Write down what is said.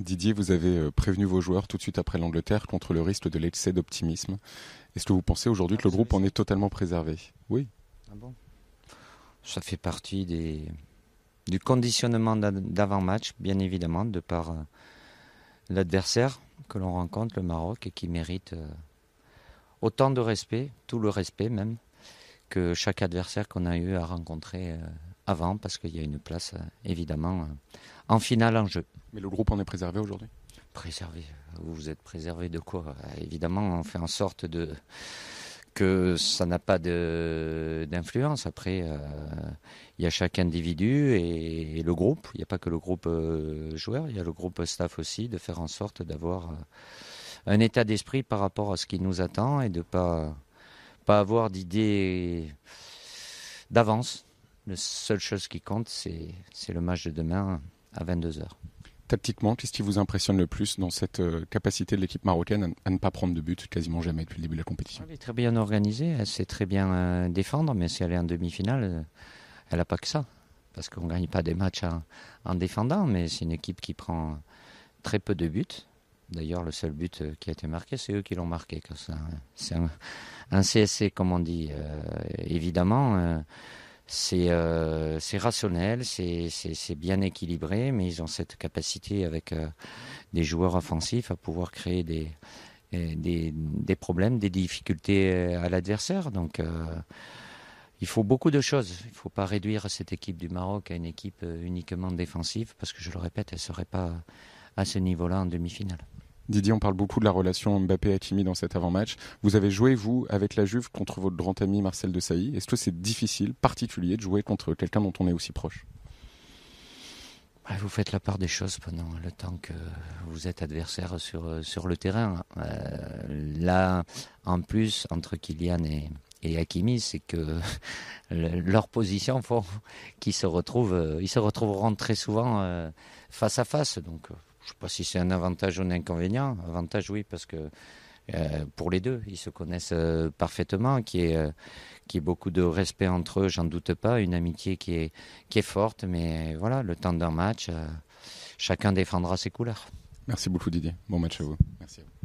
Didier, vous avez euh, prévenu vos joueurs tout de suite après l'Angleterre contre le risque de l'excès d'optimisme. Est-ce que vous pensez aujourd'hui que le groupe en est totalement préservé Oui. Ah bon Ça fait partie des, du conditionnement d'avant-match, bien évidemment, de par euh, l'adversaire que l'on rencontre, le Maroc, et qui mérite euh, autant de respect, tout le respect même, que chaque adversaire qu'on a eu à rencontrer avant, parce qu'il y a une place, évidemment, en finale en jeu. Mais le groupe en est préservé aujourd'hui Préservé. Vous vous êtes préservé de quoi Évidemment, on fait en sorte de que ça n'a pas d'influence. Après, euh, il y a chaque individu et, le groupe. Il n'y a pas que le groupe euh, joueur, il y a le groupe staff aussi, de faire en sorte d'avoir euh, un état d'esprit par rapport à ce qui nous attend et de ne pas, pas avoir d'idées d'avance. La seule chose qui compte, c'est le match de demain à 22h tactiquement, qu'est-ce qui vous impressionne le plus dans cette euh, capacité de l'équipe marocaine à, ne pas prendre de but quasiment jamais depuis le début de la compétition Elle est très bien organisée, elle sait très bien euh, défendre, mais si elle est en demi-finale, euh, elle n'a pas que ça. Parce qu'on ne gagne pas des matchs en, défendant, mais c'est une équipe qui prend très peu de buts. D'ailleurs, le seul but qui a été marqué, c'est eux qui l'ont marqué. C'est un, CSC, comme on dit. évidemment, euh, c'est rationnel, c'est bien équilibré, mais ils ont cette capacité avec euh, des joueurs offensifs à pouvoir créer des, euh, des, problèmes, des difficultés à l'adversaire. Donc il faut beaucoup de choses. Il ne faut pas réduire cette équipe du Maroc à une équipe uniquement défensive, parce que je le répète, elle ne serait pas à ce niveau-là en demi-finale. Didier, on parle beaucoup de la relation Mbappé-Hakimi dans cet avant-match. Vous avez joué, vous, avec la Juve contre votre grand ami Marcel de Est-ce que c'est difficile, particulier, de jouer contre quelqu'un dont on est aussi proche vous faites la part des choses pendant le temps que vous êtes adversaire sur, sur le terrain. Euh, là, en plus, entre Kylian et, Hakimi, c'est que leurs leur position font qu'ils se retrouvent, euh, ils se retrouveront très souvent euh, face à face. Donc, je ne sais pas si c'est un avantage ou un inconvénient. Avantage, oui, parce que euh, pour les deux, ils se connaissent euh, parfaitement, qui y a euh, beaucoup de respect entre eux, j'en doute pas, une amitié qui est qui est forte, mais voilà, le temps d'un match, chacun défendra ses couleurs. Merci beaucoup Didier. Bon match à vous. Merci à vous.